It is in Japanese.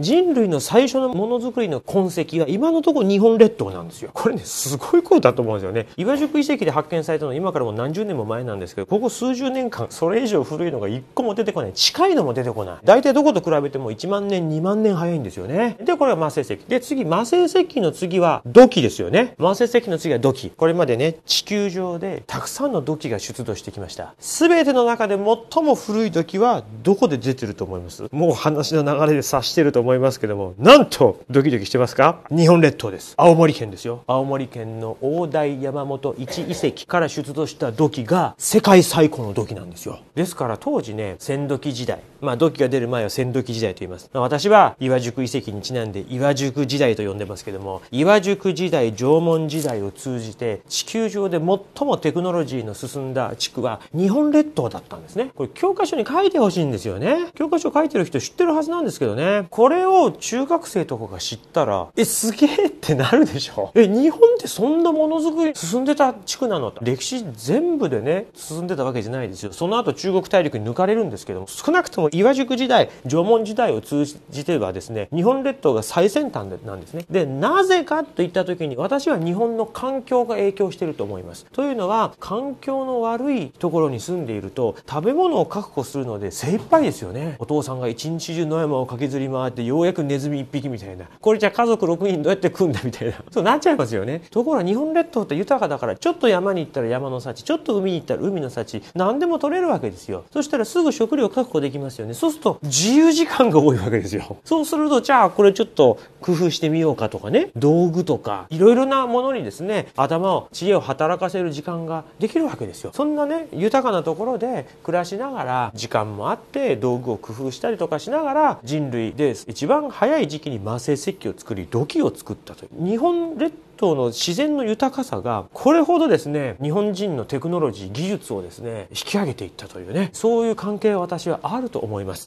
人類の最初のものづくりの痕跡が今のところ日本列島なんですよ。これね、すごいことだと思うんですよね。岩宿遺跡で発見されたのは今からもう何十年も前なんですけど、ここ数十年間、それ以上古いのが一個も出てこない。近いのも出てこない。大体どこと比べても1万年、2万年早いんですよね。で、これは魔石石。で、次、魔石石の次は土器ですよね。魔石石の次は土器。これまでね、地球上でたくさんの土器が出土してきました。すべての中で最も古い土器はどこで出てると思いますもう話の流れで察してると思思いますけども、なんとドキドキしてますか日本列島です。青森県ですよ。青森県の大台山本一遺跡から出土した土器が世界最古の土器なんですよ。ですから当時ね、千土器時代。まあ土器が出る前は千土器時代と言います。まあ、私は岩宿遺跡にちなんで岩宿時代と呼んでますけども、岩宿時代、縄文時代を通じて地球上で最もテクノロジーの進んだ地区は日本列島だったんですね。これ教科書に書いてほしいんですよね。教科書書いてる人知ってるはずなんですけどね。これれを中学生とかが知ったら、え、すげえってなるでしょえ、日本ってそんなものづくり進んでた地区なのと歴史全部でね、進んでたわけじゃないですよ。その後中国大陸に抜かれるんですけども、少なくとも岩宿時代、縄文時代を通じてはですね、日本列島が最先端なんですね。で、なぜかといった時に、私は日本の環境が影響してると思います。というのは、環境の悪いところに住んでいると、食べ物を確保するので精一杯ですよね。お父さんが一日中野山を駆けずり回ってってようやくネズミ1匹みたいなこれじゃ家族6人どうやって食うんだみたいなそうなっちゃいますよねところが日本列島って豊かだからちょっと山に行ったら山の幸ちょっと海に行ったら海の幸何でも取れるわけですよそしたらすぐ食料確保できますよねそうすると自由時間が多いわけですよそうするとじゃあこれちょっと工夫してみようかとかね道具とかいろいろなものにですね頭を知恵を働かせる時間ができるわけですよそんなね豊かなところで暮らしながら時間もあって道具を工夫したりとかしながら人類で一番早い時期に慢性石器を作り土器を作ったという日本列島の自然の豊かさがこれほどですね日本人のテクノロジー技術をですね引き上げていったというねそういう関係は私はあると思います